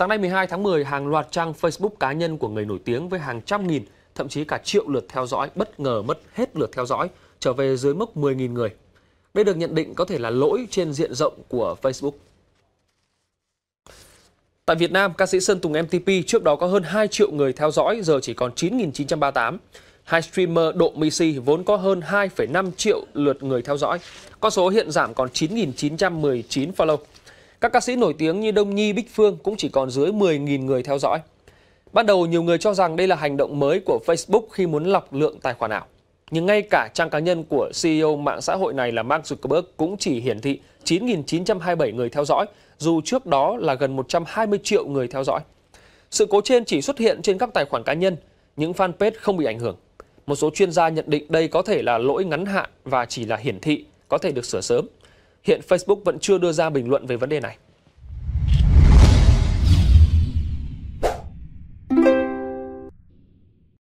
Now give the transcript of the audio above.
Sáng nay 12 tháng 10, hàng loạt trang Facebook cá nhân của người nổi tiếng với hàng trăm nghìn, thậm chí cả triệu lượt theo dõi bất ngờ mất hết lượt theo dõi, trở về dưới mốc 10.000 người. Đây được nhận định có thể là lỗi trên diện rộng của Facebook. Tại Việt Nam, ca sĩ Sơn Tùng MTP trước đó có hơn 2 triệu người theo dõi, giờ chỉ còn 9.938. Hai streamer Độ Misi vốn có hơn 2,5 triệu lượt người theo dõi. Con số hiện giảm còn 9.919 follow. Các ca sĩ nổi tiếng như Đông Nhi, Bích Phương cũng chỉ còn dưới 10.000 người theo dõi. Ban đầu nhiều người cho rằng đây là hành động mới của Facebook khi muốn lọc lượng tài khoản ảo. Nhưng ngay cả trang cá nhân của CEO mạng xã hội này là Mark Zuckerberg cũng chỉ hiển thị 9.927 người theo dõi, dù trước đó là gần 120 triệu người theo dõi. Sự cố trên chỉ xuất hiện trên các tài khoản cá nhân, những fanpage không bị ảnh hưởng. Một số chuyên gia nhận định đây có thể là lỗi ngắn hạn và chỉ là hiển thị, có thể được sửa sớm. Hiện Facebook vẫn chưa đưa ra bình luận về vấn đề này.